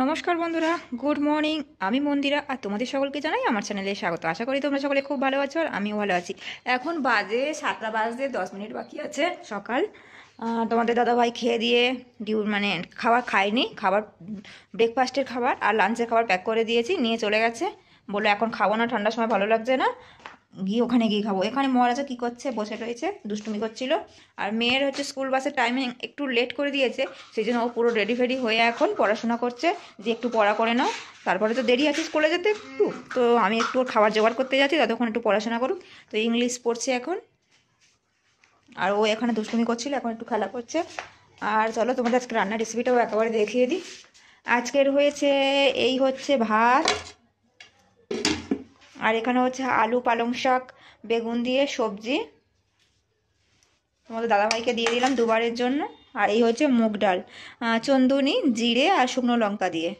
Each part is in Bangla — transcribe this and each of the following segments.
নমস্কার বন্ধুরা গুড মর্নিং আমি মন্দিরা আর তোমাদের সকলকে জানাই আমার চ্যানেলে স্বাগত আশা করি তোমরা সকলে খুব ভালো আছো আর আমিও ভালো আছি এখন বাজে সাতটা বাজতে দশ মিনিট বাকি আছে সকাল তোমাদের দাদাভাই খেয়ে দিয়ে ডিউ মানে খাবার খায়নি খাবার ব্রেকফাস্টের খাবার আর লাঞ্চের খাবার প্যাক করে দিয়েছি নিয়ে চলে গেছে বলে এখন খাবো না ঠান্ডার সময় ভালো লাগছে না গিয়ে ওখানে গিয়ে খাবো এখানে মহারাজা কী করছে বসে রয়েছে দুষ্টুমি করছিল আর মেয়ের হচ্ছে স্কুল বাসের টাইমিং একটু লেট করে দিয়েছে সেই জন্য ও পুরো রেডি ফেডি হয়ে এখন পড়াশোনা করছে যে একটু পড়া করে নাও তারপরে তো দেরি আছে স্কুলে যেতে একটু তো আমি একটু খাবার জোগাড় করতে যাচ্ছি ততক্ষণ একটু পড়াশোনা করুক তো ইংলিশ পড়ছে এখন আর ও এখানে দুষ্টুমি করছিল এখন একটু খেলা করছে আর চলো তোমাদের আজকে রান্নার রেসিপিটাও একেবারে দেখিয়ে দিই আজকের হয়েছে এই হচ্ছে ভাত আর এখানে হচ্ছে আলু পালং শাক বেগুন দিয়ে সবজি তোমাদের দাদাভাইকে দিয়ে দিলাম দুবারের জন্য আর এই হচ্ছে মুগ ডাল চন্দুনি জিরে আর শুকনো লঙ্কা দিয়ে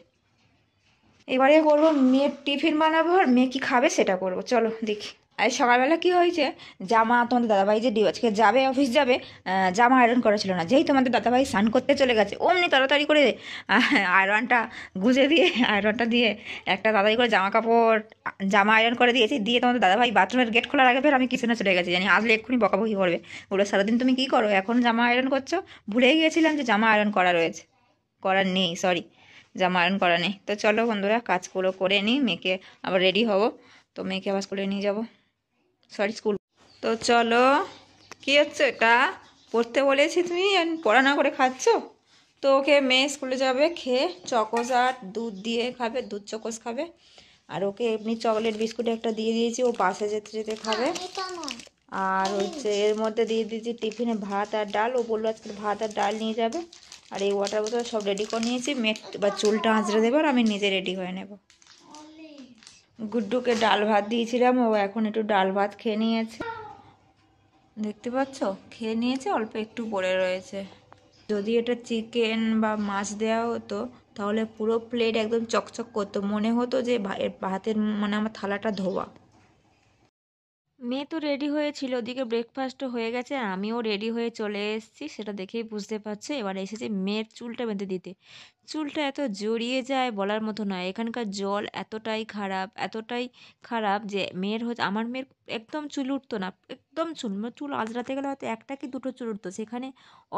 এবারে করবো মেয়ের টিফিন বানাবো আর মেয়ে কী খাবে সেটা করবো চলো দেখি আর সকালবেলা কি হয়েছে জামা তোমাদের দাদাভাই যে আজকে যাবে অফিস যাবে জামা আয়রন করা ছিল না যেই তোমাদের দাদাভাই স্নান করতে চলে গেছে অমনি তাড়াতাড়ি করে আয়রনটা গুঁজে দিয়ে আয়রনটা দিয়ে একটা তাড়াতাড়ি করে জামা কাপড় জামা আয়রন করে দিয়েছি দিয়ে তোমাদের দাদাভাই বাথরুমের গেট খোলার আগে ফের আমি কিচেনে চলে গেছি জানি আসলে এক্ষুনি বকাবকি করবে বলে সারাদিন তুমি কী করো এখন জামা আয়রন করছো ভুলে গিয়েছিলাম যে জামা আয়রন করা রয়েছে করার নেই সরি জামা আয়রন করা নেই তো চলো বন্ধুরা কাজগুলো করে নিই মেয়েকে আবার রেডি হব তো মেয়েকে আবার স্কুলে নিয়ে যাবো সরি স্কুল তো চলো কী হচ্ছে এটা পড়তে বলেছি তুমি পড়া না করে খাচ্ছ তো ওকে মেয়ে স্কুলে যাবে খেয়ে চকোস আর দুধ দিয়ে খাবে দুধ চকোস খাবে আর ওকে এমনি চকলেট বিস্কুট একটা দিয়ে দিয়েছি ও বাসে যেতে যেতে খাবে আর হচ্ছে এর মধ্যে দিয়ে দিয়েছি টিফিনে ভাত আর ডাল ও বললো আজকে ভাত আর ডাল নিয়ে যাবে আর এই ওয়াটার বোতল সব রেডি করে নিয়েছি মেট বা চুলটা আঁচড়ে দেবো আর আমি নিজে রেডি হয়ে নেবো গুড্ডুকে ডাল ভাত দিয়েছিলাম ও এখন একটু ডাল ভাত খেয়ে নিয়েছে দেখতে পাচ্ছ খেয়ে নিয়েছে অল্প একটু পড়ে রয়েছে যদি এটা চিকেন বা মাছ দেওয়া হতো তাহলে পুরো প্লেট একদম চকচক করতো মনে হতো যে ভাতের মানে আমার থালাটা ধোয়া মেয়ে তো রেডি হয়েছিল ওদিকে ব্রেকফাস্টও হয়ে গেছে আমিও রেডি হয়ে চলে এসেছি সেটা দেখেই বুঝতে পারছে এবার এসেছে মেয়ের চুলটা বেঁধে দিতে চুলটা এত জড়িয়ে যায় বলার মতো নয় এখানকার জল এতটাই খারাপ এতটাই খারাপ যে মেয়ের হচ্ছে আমার মেয়ের একদম চুল উঠতো না একদম চুল মানে চুল আঁচড়াতে গেলে হয়তো একটা কি দুটো চুল উঠতো সেখানে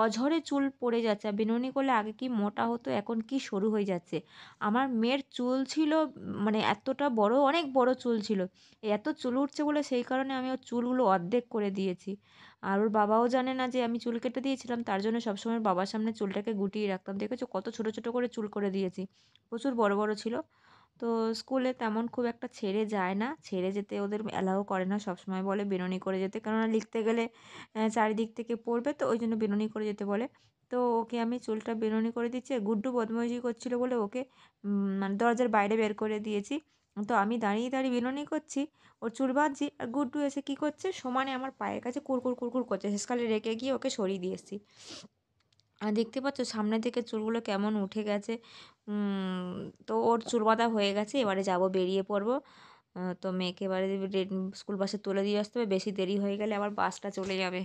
অঝরে চুল পড়ে যাচ্ছে বিনুনি করলে আগে কি মোটা হতো এখন কি সরু হয়ে যাচ্ছে আমার মেয়ের চুল ছিল মানে এতটা বড় অনেক বড় চুল ছিল এত চুল উঠছে বলে সেই কারণে আমি ওর চুলগুলো অর্ধেক করে দিয়েছি আর ওর বাবাও জানে না যে আমি চুল কেটে দিয়েছিলাম তার জন্য সবসময় বাবার সামনে চুলটাকে গুটিয়ে রাখতাম দেখেছো কত ছোটো ছোটো করে চুল করে দিয়েছি প্রচুর বড় বড় ছিল তো স্কুলে তেমন খুব একটা ছেড়ে যায় না ছেড়ে যেতে ওদের অ্যালাও করে না সবসময় বলে বিননি করে যেতে কেননা লিখতে গেলে চারিদিক থেকে পড়বে তো ওই জন্য বিননি করে যেতে বলে তো ওকে আমি চুলটা বিননি করে দিচ্ছি গুড্ডু বদমাইশি করছিল বলে ওকে মানে দরজার বাইরে বের করে দিয়েছি তো আমি দাঁড়িয়ে দাঁড়িয়ে বিননি করছি ওর চুল বাঁধছি আর গুড্ডু এসে কী করছে সমানে আমার পায়ের কাছে কুরকুর কুরকুর করছে শেষকালে রেখে গিয়ে ওকে সরিয়ে দিয়েছি দেখতে পাচ্ছ সামনে থেকে চুলগুলো কেমন উঠে গেছে তো ওর চুল বাঁধা হয়ে গেছে এবারে যাব বেরিয়ে পড়ব তো মেয়েকে এবারে স্কুল বাসে তুলে দিয়ে আসতে হবে বেশি দেরি হয়ে গেলে আবার বাসটা চলে যাবে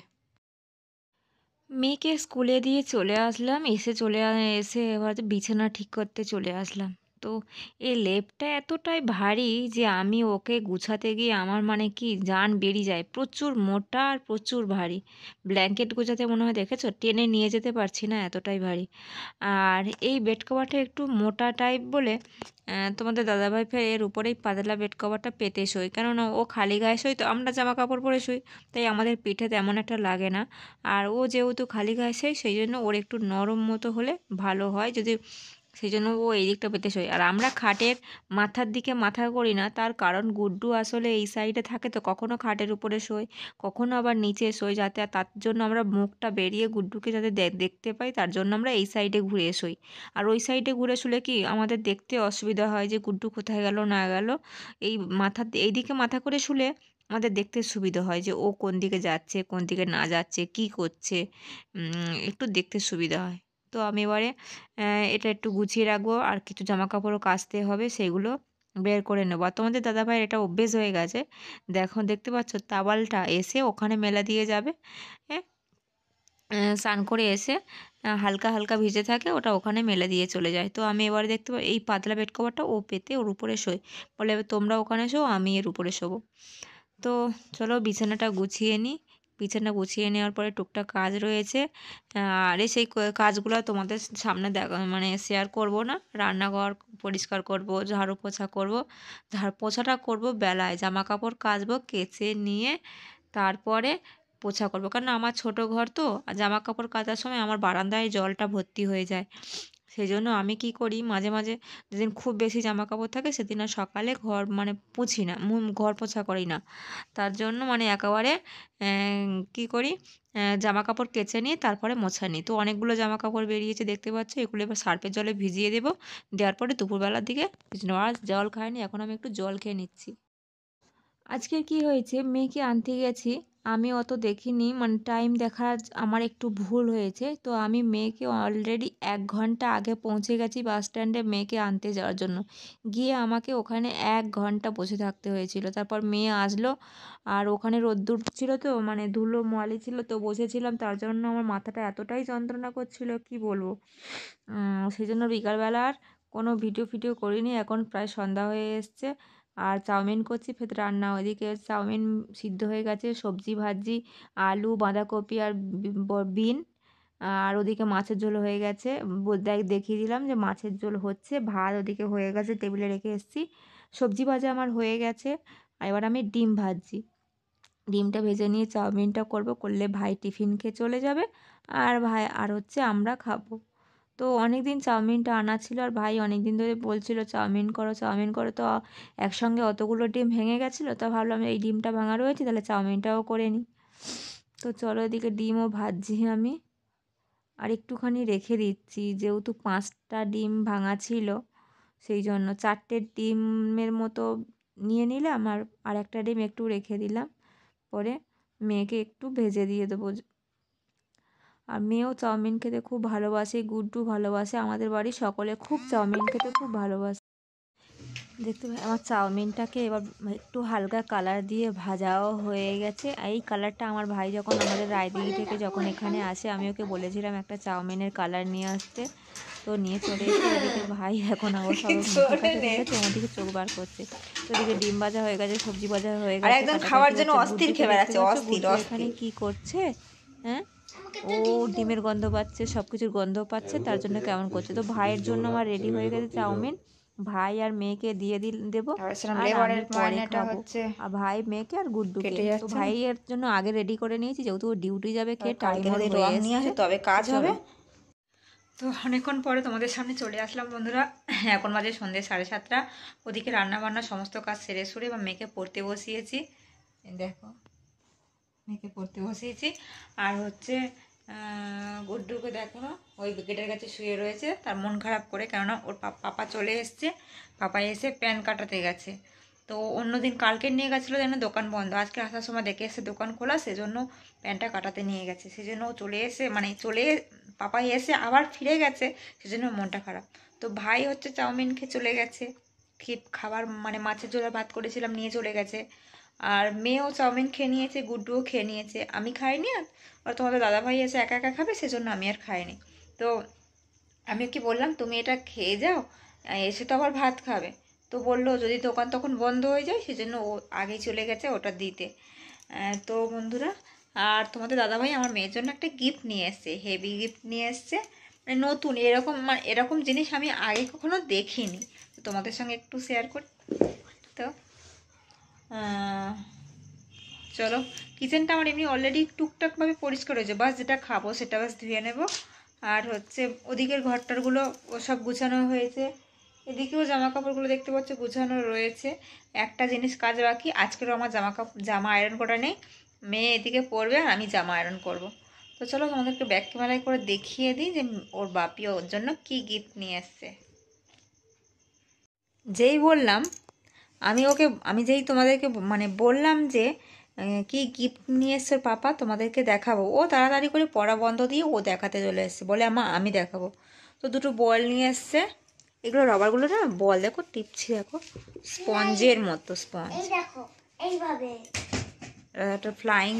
মেয়েকে স্কুলে দিয়ে চলে আসলাম এসে চলে এসে এবার বিছানা ঠিক করতে চলে আসলাম তো এই লেপটা এতটাই ভারী যে আমি ওকে গুছাতে গিয়ে আমার মানে কি জান বেরিয়ে যায় প্রচুর মোটা আর প্রচুর ভারী ব্ল্যাঙ্কেট গুছাতে মনে হয় দেখেছো টেনে নিয়ে যেতে পারছি না এতটাই ভারী আর এই বেড কভারটা একটু মোটা টাইপ বলে তোমাদের দাদাভাই ফের এর উপরেই পাতলা বেড কভারটা পেতে শোই কেননা ও খালি গায়ে শোয় তো আমরা জামা কাপড় পরে শুই তাই আমাদের পিঠে তেমন একটা লাগে না আর ও যেহেতু খালি গায়ে শোয় সেই জন্য ওর একটু নরম মতো হলে ভালো হয় যদি সেই জন্য ও এই দিকটা পেতে শোয় আর আমরা খাটের মাথার দিকে মাথা করি না তার কারণ গুড্ডু আসলে এই সাইডে থাকে তো কখনও খাটের উপরে শোয় কখনও আবার নিচে শোয় যাতে তার জন্য আমরা মুখটা বেরিয়ে গুড্ডুকে যাতে দেখতে পাই তার জন্য আমরা এই সাইডে ঘুরে শোই আর ওই সাইডে ঘুরে শুলে কি আমাদের দেখতে অসুবিধা হয় যে গুড্ডু কোথায় গেল না গেল এই মাথা এই দিকে মাথা করে শুলে আমাদের দেখতে সুবিধা হয় যে ও কোন দিকে যাচ্ছে কোন দিকে না যাচ্ছে কি করছে একটু দেখতে সুবিধা হয় তো আমি এবারে এটা একটু গুছিয়ে রাখবো আর কিছু জামা কাপড়ও কাচতে হবে সেগুলো বের করে নেবো আর তোমাদের দাদাভাইয়ের এটা অভ্যেস হয়ে গেছে দেখো দেখতে পাচ্ছ তাওয়ালটা এসে ওখানে মেলা দিয়ে যাবে হ্যাঁ স্নান করে এসে হালকা হালকা ভিজে থাকে ওটা ওখানে মেলে দিয়ে চলে যায় তো আমি এবারে দেখতে পাই এই পাতলা বেড কভারটা ও পেতে ওর উপরে শোয় বলে তোমরা ওখানে শো আমি এর উপরে শোবো তো চলো বিছানাটা গুছিয়ে নিই বিছানা গুছিয়ে নেওয়ার পরে টুকটাক কাজ রয়েছে আর সেই কাজগুলো তোমাদের সামনে মানে শেয়ার করব না রান্নাঘর পরিষ্কার করব ঝাড়ু পোছা করব ঝাড়ু পোছাটা করব বেলায় জামা কাপড় কাচবো কেচে নিয়ে তারপরে পোছা করবো কারণ আমার ছোট ঘর তো জামা কাপড় কাচার সময় আমার বারান্দায় জলটা ভর্তি হয়ে যায় সেই জন্য আমি কি করি মাঝে মাঝে যেদিন খুব বেশি জামা কাপড় থাকে সেদিন আর সকালে ঘর মানে পুছি না ঘর পোছা করি না তার জন্য মানে একেবারে কি করি জামা কাপড় কেচে নিয়ে তারপরে মোছা নিই তো অনেকগুলো জামা কাপড় বেরিয়েছে দেখতে পাচ্ছ এগুলো এবার সার্ফের জলে ভিজিয়ে দেবো দেওয়ার পরে দুপুরবেলার দিকে আর জল খায়নি এখন আমি একটু জল খেয়ে নিচ্ছি আজকে কি হয়েছে মেয়েকে আনতে গেছি আমি অত দেখিনি মানে টাইম দেখার আমার একটু ভুল হয়েছে তো আমি মেয়েকে অলরেডি এক ঘন্টা আগে পৌঁছে গেছি বাস স্ট্যান্ডে মেয়েকে আনতে যাওয়ার জন্য গিয়ে আমাকে ওখানে এক ঘন্টা বসে থাকতে হয়েছিল তারপর মেয়ে আসলো আর ওখানে রোদ্দুর ছিল তো মানে ধুলো মোয়ালি ছিল তো বসেছিলাম তার জন্য আমার মাথাটা এতটাই যন্ত্রণা করছিল কি বলবো সেই জন্য বিকালবেলা আর কোনো ভিডিও ফিডিও করিনি এখন প্রায় সন্ধ্যা হয়ে এসছে আর চাউমিন করছি ফের রান্না ওদিকে চাউমিন সিদ্ধ হয়ে গেছে সবজি ভাজি আলু বাঁধাকপি আর বিন আর ওদিকে মাছের ঝোল হয়ে গেছে দেখিয়ে দিলাম যে মাছের ঝোল হচ্ছে ভাত ওদিকে হয়ে গেছে টেবিলে রেখে এসেছি সবজি ভাজা আমার হয়ে গেছে এবার আমি ডিম ভাজছি ডিমটা ভেজে নিয়ে চাউমিনটা করব করলে ভাই টিফিন খেয়ে চলে যাবে আর ভাই আর হচ্ছে আমরা খাবো তো অনেক দিন চাউমিনটা আনা ছিল আর ভাই অনেক দিন ধরে বলছিল চাউমিন করো চাউমিন করো তো একসঙ্গে অতগুলো ডিম ভেঙে গেছিলো তো ভাবলাম এই ডিমটা ভাঙা রয়েছে তাহলে চাউমিনটাও করে নিই তো চলো এদিকে ডিমও ভাজছি আমি আর একটুখানি রেখে দিচ্ছি যেহেতু পাঁচটা ডিম ভাঙা ছিল সেই জন্য চারটে ডিমের মতো নিয়ে নিলাম আর আর একটা ডিম একটু রেখে দিলাম পরে মেয়েকে একটু ভেজে দিয়ে দেবো আর মেয়েও চাউমিন খেতে খুব ভালোবাসে গুড্ডু ভালোবাসে আমাদের বাড়ি সকলে খুব চাউমিন খেতে খুব ভালোবাসে দেখতে পাই আমার চাউমিনটাকে এবার একটু হালকা কালার দিয়ে ভাজাও হয়ে গেছে এই কালারটা আমার ভাই যখন আমাদের রায়দিঘি থেকে যখন এখানে আসে আমি ওকে বলেছিলাম একটা চাউমিনের কালার নিয়ে আসতে তো নিয়ে চলে এসে ভাই এখন আমার সব তোমার দিকে চোখ বার করছে তো ওদিকে ডিম ভাজা হয়ে গেছে সবজি ভাজা হয়ে গেছে খাওয়ার জন্য অস্থির খেয়ে অস্থির এখানে কি করছে হ্যাঁ ও ডিমের গন্ধ পাচ্ছে সব কিছুর গন্ধ পাচ্ছে তার জন্য কেমন করছে তো ভাইয়ের জন্য আমার রেডি হয়ে গেছে চাউমিন ভাই আর মেয়েকে দিয়ে দিল দেব আর ভাই মেয়েকে আর গুড্ডু ভাইয়ের জন্য আগে রেডি করে নিয়েছি যেহেতু ও ডিউটি যাবে খেয়ে টাইম নিয়ে তবে কাজ হবে তো অনেকক্ষণ পরে তোমাদের সামনে চলে আসলাম বন্ধুরা হ্যাঁ, এখন মাঝে সন্ধ্যে সাড়ে সাতটা ওদিকে রান্নাবান্না সমস্ত কাজ সেরে সুরে বা মেয়েকে পড়তে বসিয়েছি দেখো মেয়েকে পড়তে বসিয়েছি আর হচ্ছে গুড্ডুকে দেখো ওই গেটের কাছে শুয়ে রয়েছে তার মন খারাপ করে কেননা ওর পাপা চলে এসছে পাপা এসে প্যান কাটাতে গেছে তো অন্যদিন কালকে নিয়ে গেছিলো যেন দোকান বন্ধ আজকে আসার সময় দেখে এসে দোকান খোলা সেজন্য প্যান্টটা কাটাতে নিয়ে গেছে সেজন্য চলে এসে মানে চলে পাপা এসে আবার ফিরে গেছে সেজন্য মনটা খারাপ তো ভাই হচ্ছে চাউমিন খেয়ে চলে গেছে খাবার মানে মাছের ঝোলা ভাত করেছিলাম নিয়ে চলে গেছে আর মেয়েও চাউমিন খেয়ে নিয়েছে গুড্ডুও খেয়ে নিয়েছে আমি খাইনি আর আর তোমাদের দাদাভাই এসে একা একা খাবে সেজন্য আমি আর খাইনি তো আমি কি বললাম তুমি এটা খেয়ে যাও এসে তো আবার ভাত খাবে তো বললো যদি দোকান তখন বন্ধ হয়ে যায় সেজন্য ও আগেই চলে গেছে ওটা দিতে তো বন্ধুরা আর তোমাদের দাদাভাই আমার মেয়ের জন্য একটা গিফট নিয়ে এসছে হেভি গিফট নিয়ে এসছে মানে নতুন এরকম এরকম জিনিস আমি আগে কখনো দেখিনি তোমাদের সঙ্গে একটু শেয়ার করি তো চলো কিচেনটা আমার এমনি অলরেডি টুকটাকভাবে পরিষ্কার হয়েছে বাস যেটা খাবো সেটা বাস ধুয়ে নেব আর হচ্ছে ওদিকের ঘরটারগুলো সব গুছানো হয়েছে এদিকেও জামা কাপড়গুলো দেখতে পাচ্ছ গুছানো রয়েছে একটা জিনিস কাজ বাকি আজকেরও আমার জামা কাপড় জামা আয়রন করা নেই মেয়ে এদিকে পরবে আর আমি জামা আয়রন করব। তো চলো তোমাদেরকে ব্যাগ কেমেলায় করে দেখিয়ে দিই যে ওর বাপি ওর জন্য কি গিফট নিয়ে এসছে যেই বললাম আমি ওকে আমি যেই তোমাদেরকে মানে বললাম যে কি গিফট নিয়ে এসছে পাপা তোমাদেরকে দেখাবো ও তাড়াতাড়ি করে পড়া বন্ধ দিয়ে ও দেখাতে চলে এসছে বলে আমা আমি দেখাবো তো দুটো বল নিয়ে এসছে এগুলো রবারগুলো না বল দেখো টিপছি দেখো স্পঞ্জের মতো স্পঞ্জ একটা ফ্লাইং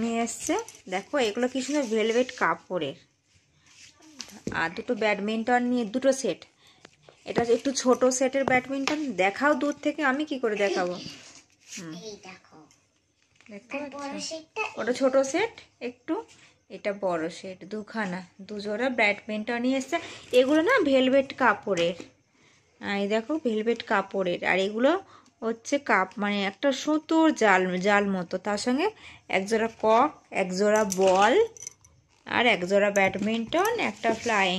নিয়ে এসছে দেখো এগুলো কি সুন্দর ভেলভেট কাপড়ের আর দুটো ব্যাডমিন্টন নিয়ে দুটো সেট এটা একটু ছোট সেটের ব্যাডমিন্টন দেখাও দূর থেকে আমি কি করে দেখাবো ওটা ছোট সেট একটু এটা বড় সেট দুখানা দুজোড়া ব্যাডমিন্টনই এসছে এগুলো না ভেলভেট কাপড়ের এই দেখো ভেলভেট কাপড়ের আর এগুলো হচ্ছে কাপ মানে একটা সুতোর জাল জাল মতো তার সঙ্গে একজোড়া কক একজোড়া বল আর একজোড়া ব্যাডমিন্টন একটা ফ্লাইং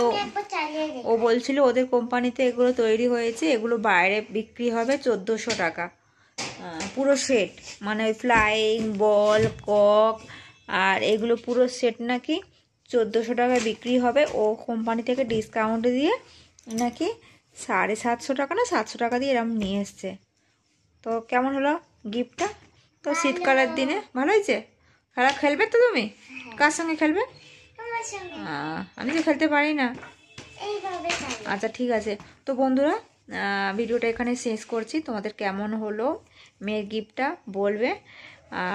তো ও বলছিল ওদের কোম্পানিতে এগুলো তৈরি হয়েছে এগুলো বাইরে বিক্রি হবে চোদ্দোশো টাকা পুরো সেট মানে ওই ফ্লাইং বল কক আর এগুলো পুরো সেট নাকি চোদ্দোশো টাকায় বিক্রি হবে ও কোম্পানি থেকে ডিসকাউন্ট দিয়ে নাকি সাড়ে সাতশো টাকা না সাতশো টাকা দিয়ে এরম নিয়ে এসছে তো কেমন হলো গিফটটা তো শীতকালের দিনে ভালো হয়েছে খেলা খেলবে তো তুমি হ্যাঁ। কার সঙ্গে খেলবে আমি তো খেলতে পারি না আচ্ছা ঠিক আছে তো বন্ধুরা ভিডিওটা এখানে শেষ করছি তোমাদের কেমন হলো মেয়ের গিফটটা বলবে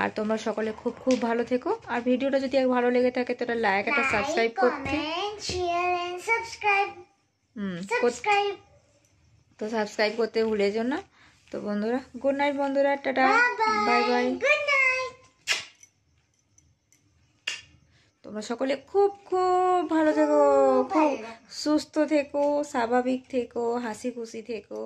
আর তোমরা সকলে খুব খুব ভালো থেকো আর ভিডিওটা যদি ভালো লেগে থাকে তো একটা লাইক একটা সাবস্ক্রাইব করতে তো সাবস্ক্রাইব করতে ভুলে যেও না তো বন্ধুরা গুড নাইট বন্ধুরা টাটা বাই বাই তোমরা সকলে খুব খুব ভালো থেকো খুব সুস্থ থেকো স্বাভাবিক থেকো হাসি খুশি থেকো